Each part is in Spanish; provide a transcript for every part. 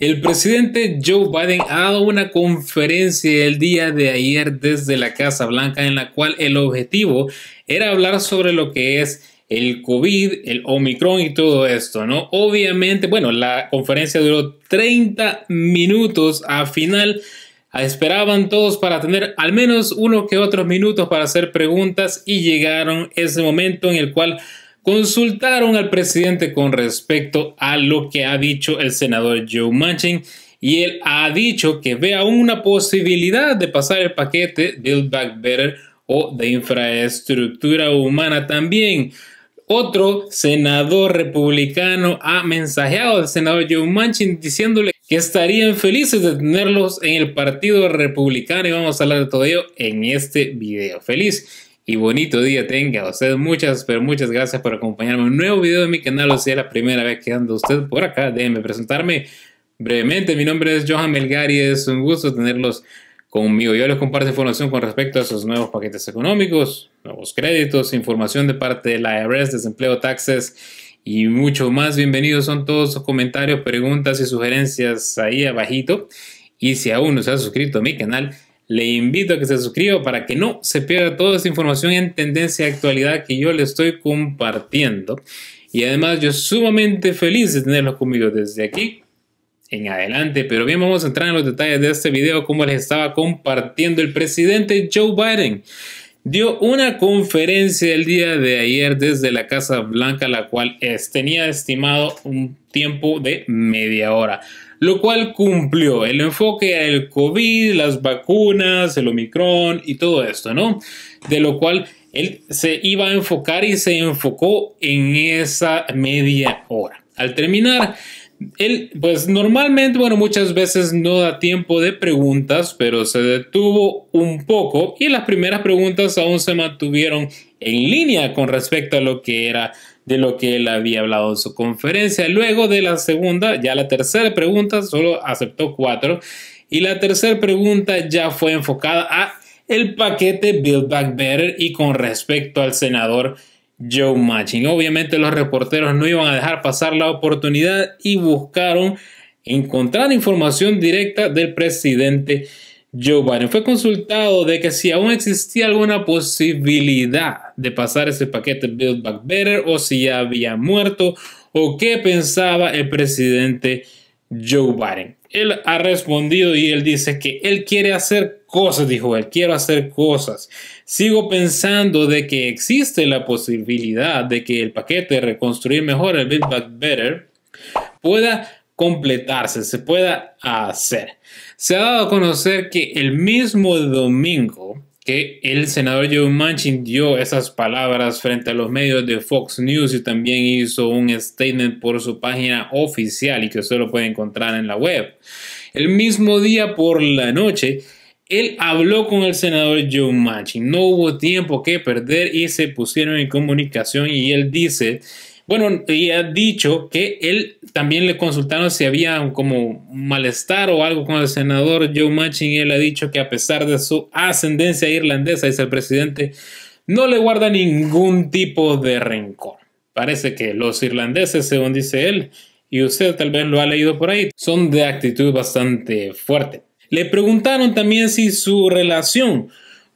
El presidente Joe Biden ha dado una conferencia el día de ayer desde la Casa Blanca en la cual el objetivo era hablar sobre lo que es el COVID, el Omicron y todo esto, ¿no? Obviamente, bueno, la conferencia duró 30 minutos. a final esperaban todos para tener al menos uno que otros minutos para hacer preguntas y llegaron ese momento en el cual consultaron al presidente con respecto a lo que ha dicho el senador Joe Manchin y él ha dicho que ve aún una posibilidad de pasar el paquete Build Back Better o de infraestructura humana también. Otro senador republicano ha mensajeado al senador Joe Manchin diciéndole que estarían felices de tenerlos en el partido republicano y vamos a hablar de todo ello en este video. Feliz y bonito día tenga. Usted muchas, pero muchas gracias por acompañarme. Un nuevo video de mi canal, o sea, la primera vez que ando usted por acá. Déjenme presentarme brevemente. Mi nombre es Johan Melgar y es un gusto tenerlos conmigo. Yo les comparto información con respecto a sus nuevos paquetes económicos, nuevos créditos, información de parte de la IRS, desempleo, taxes y mucho más. Bienvenidos son todos sus comentarios, preguntas y sugerencias ahí abajito. Y si aún no se ha suscrito a mi canal, le invito a que se suscriba para que no se pierda toda esta información en tendencia y actualidad que yo le estoy compartiendo. Y además yo sumamente feliz de tenerlos conmigo desde aquí en adelante. Pero bien, vamos a entrar en los detalles de este video. Como les estaba compartiendo, el presidente Joe Biden dio una conferencia el día de ayer desde la Casa Blanca, la cual tenía estimado un tiempo de media hora lo cual cumplió el enfoque el COVID, las vacunas, el Omicron y todo esto, ¿no? De lo cual él se iba a enfocar y se enfocó en esa media hora. Al terminar, él, pues normalmente, bueno, muchas veces no da tiempo de preguntas, pero se detuvo un poco y las primeras preguntas aún se mantuvieron en línea con respecto a lo que era de lo que él había hablado en su conferencia. Luego de la segunda, ya la tercera pregunta, solo aceptó cuatro. Y la tercera pregunta ya fue enfocada a el paquete Build Back Better y con respecto al senador Joe Manchin. Obviamente los reporteros no iban a dejar pasar la oportunidad y buscaron encontrar información directa del presidente Joe Biden fue consultado de que si aún existía alguna posibilidad de pasar ese paquete Build Back Better o si ya había muerto o qué pensaba el presidente Joe Biden. Él ha respondido y él dice que él quiere hacer cosas, dijo él, quiero hacer cosas. Sigo pensando de que existe la posibilidad de que el paquete de Reconstruir Mejor, el Build Back Better, pueda completarse, se pueda hacer. Se ha dado a conocer que el mismo domingo que el senador Joe Manchin dio esas palabras frente a los medios de Fox News y también hizo un statement por su página oficial y que usted lo puede encontrar en la web. El mismo día por la noche, él habló con el senador Joe Manchin. No hubo tiempo que perder y se pusieron en comunicación y él dice bueno, y ha dicho que él también le consultaron si había como malestar o algo con el senador Joe Manchin él ha dicho que a pesar de su ascendencia irlandesa, dice el presidente, no le guarda ningún tipo de rencor. Parece que los irlandeses, según dice él, y usted tal vez lo ha leído por ahí, son de actitud bastante fuerte. Le preguntaron también si su relación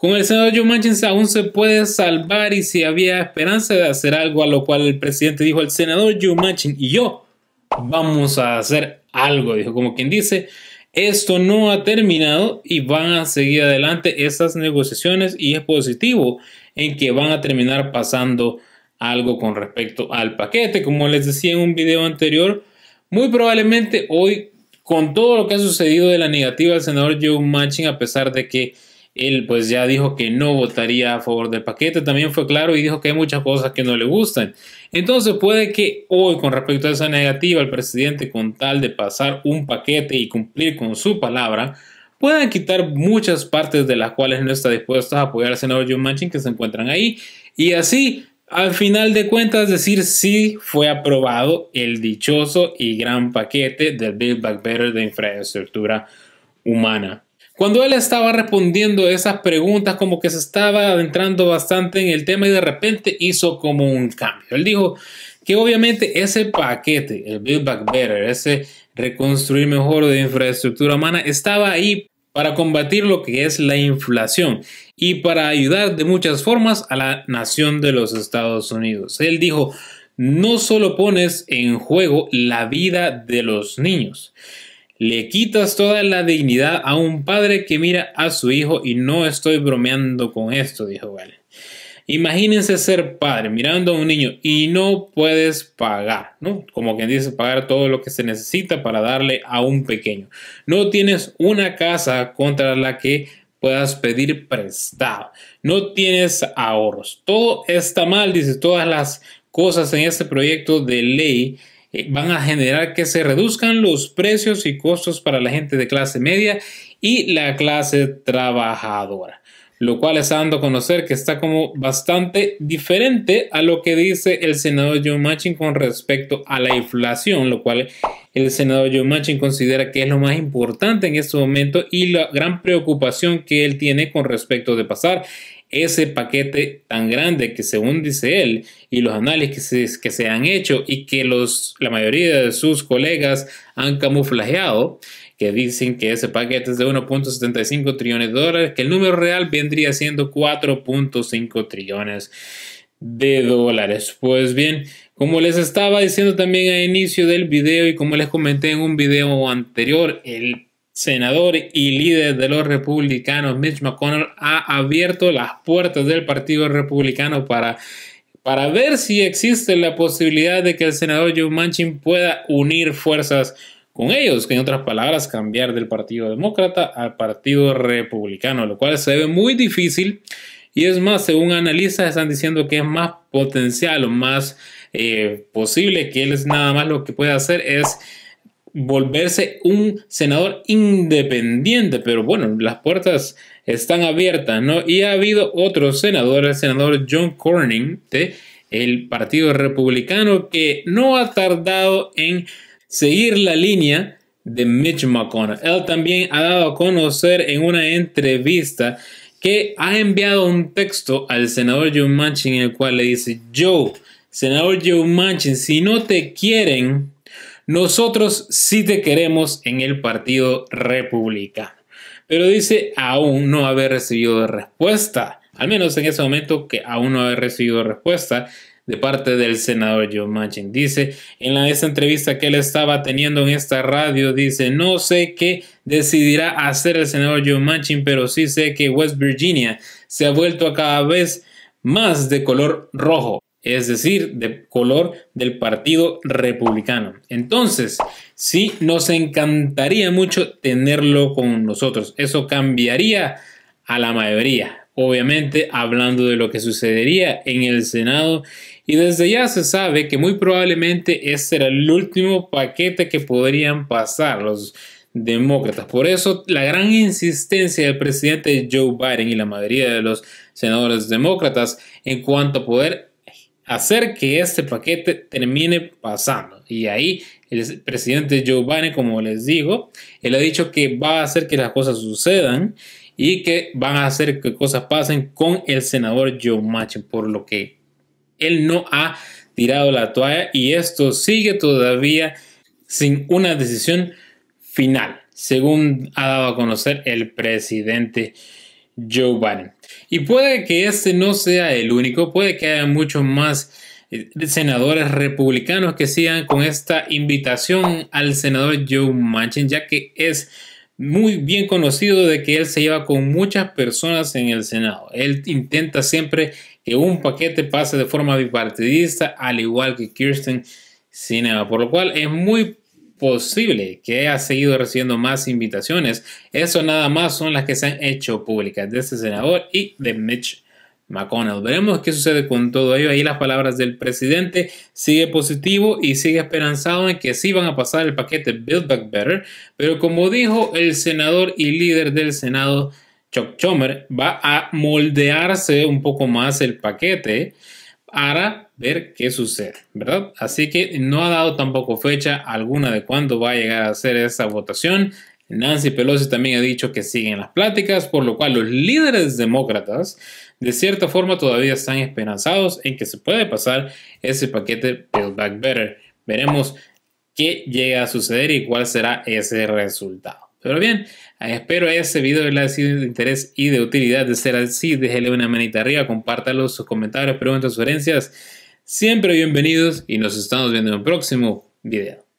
con el senador Joe Manchin aún se puede salvar y si había esperanza de hacer algo, a lo cual el presidente dijo, el senador Joe Manchin y yo vamos a hacer algo, dijo como quien dice, esto no ha terminado y van a seguir adelante esas negociaciones y es positivo en que van a terminar pasando algo con respecto al paquete, como les decía en un video anterior, muy probablemente hoy con todo lo que ha sucedido de la negativa del senador Joe Manchin, a pesar de que él pues ya dijo que no votaría a favor del paquete, también fue claro y dijo que hay muchas cosas que no le gustan. Entonces puede que hoy con respecto a esa negativa el presidente con tal de pasar un paquete y cumplir con su palabra, puedan quitar muchas partes de las cuales no está dispuesto a apoyar al senador John Manchin que se encuentran ahí y así al final de cuentas decir sí fue aprobado el dichoso y gran paquete del Build Back Better de infraestructura humana. Cuando él estaba respondiendo esas preguntas, como que se estaba adentrando bastante en el tema y de repente hizo como un cambio. Él dijo que obviamente ese paquete, el Build Back Better, ese reconstruir mejor de infraestructura humana, estaba ahí para combatir lo que es la inflación y para ayudar de muchas formas a la nación de los Estados Unidos. Él dijo, no solo pones en juego la vida de los niños, le quitas toda la dignidad a un padre que mira a su hijo y no estoy bromeando con esto, dijo Gale. Imagínense ser padre mirando a un niño y no puedes pagar, ¿no? Como quien dice, pagar todo lo que se necesita para darle a un pequeño. No tienes una casa contra la que puedas pedir prestado. No tienes ahorros. Todo está mal, dice, todas las cosas en este proyecto de ley eh, van a generar que se reduzcan los precios y costos para la gente de clase media y la clase trabajadora lo cual está dando a conocer que está como bastante diferente a lo que dice el senador John Manchin con respecto a la inflación, lo cual el senador John Manchin considera que es lo más importante en este momento y la gran preocupación que él tiene con respecto de pasar ese paquete tan grande que según dice él y los análisis que se han hecho y que los, la mayoría de sus colegas han camuflajeado que dicen que ese paquete es de 1.75 trillones de dólares, que el número real vendría siendo 4.5 trillones de dólares. Pues bien, como les estaba diciendo también al inicio del video y como les comenté en un video anterior, el senador y líder de los republicanos Mitch McConnell ha abierto las puertas del Partido Republicano para para ver si existe la posibilidad de que el senador Joe Manchin pueda unir fuerzas con ellos, que en otras palabras, cambiar del Partido Demócrata al Partido Republicano, lo cual se ve muy difícil. Y es más, según analistas están diciendo que es más potencial o más eh, posible que él es nada más lo que puede hacer es volverse un senador independiente, pero bueno, las puertas están abiertas, ¿no? Y ha habido otro senador, el senador John Cornyn, de el Partido Republicano, que no ha tardado en seguir la línea de Mitch McConnell. Él también ha dado a conocer en una entrevista que ha enviado un texto al senador Joe Manchin en el cual le dice, Joe, senador Joe Manchin, si no te quieren, nosotros sí te queremos en el Partido Republicano. Pero dice aún no haber recibido respuesta, al menos en ese momento que aún no haber recibido respuesta de parte del senador Joe Manchin. Dice en la, esta entrevista que él estaba teniendo en esta radio, dice, no sé qué decidirá hacer el senador Joe Manchin, pero sí sé que West Virginia se ha vuelto a cada vez más de color rojo, es decir, de color del Partido Republicano. Entonces, sí, nos encantaría mucho tenerlo con nosotros. Eso cambiaría a la mayoría obviamente hablando de lo que sucedería en el Senado y desde ya se sabe que muy probablemente este era el último paquete que podrían pasar los demócratas. Por eso la gran insistencia del presidente Joe Biden y la mayoría de los senadores demócratas en cuanto a poder hacer que este paquete termine pasando. Y ahí el presidente Joe Biden, como les digo, él ha dicho que va a hacer que las cosas sucedan y que van a hacer que cosas pasen con el senador Joe Manchin, por lo que él no ha tirado la toalla y esto sigue todavía sin una decisión final, según ha dado a conocer el presidente Joe Biden. Y puede que este no sea el único, puede que haya muchos más eh, senadores republicanos que sigan con esta invitación al senador Joe Manchin, ya que es muy bien conocido de que él se lleva con muchas personas en el Senado. Él intenta siempre que un paquete pase de forma bipartidista, al igual que Kirsten Sinema, por lo cual es muy posible que haya seguido recibiendo más invitaciones. Eso nada más son las que se han hecho públicas de este senador y de Mitch McConnell. Veremos qué sucede con todo ello. Ahí las palabras del presidente sigue positivo y sigue esperanzado en que sí van a pasar el paquete Build Back Better. Pero como dijo el senador y líder del Senado, Chuck Chomer, va a moldearse un poco más el paquete para ver qué sucede, ¿verdad? Así que no ha dado tampoco fecha alguna de cuándo va a llegar a hacer esa votación. Nancy Pelosi también ha dicho que siguen las pláticas, por lo cual los líderes demócratas de cierta forma todavía están esperanzados en que se puede pasar ese paquete Build Back Better. Veremos qué llega a suceder y cuál será ese resultado. Pero bien, espero ese video les haya sido de interés y de utilidad. De ser así, déjele una manita arriba, compártalo, sus comentarios, preguntas, sugerencias. Siempre bienvenidos y nos estamos viendo en el próximo video.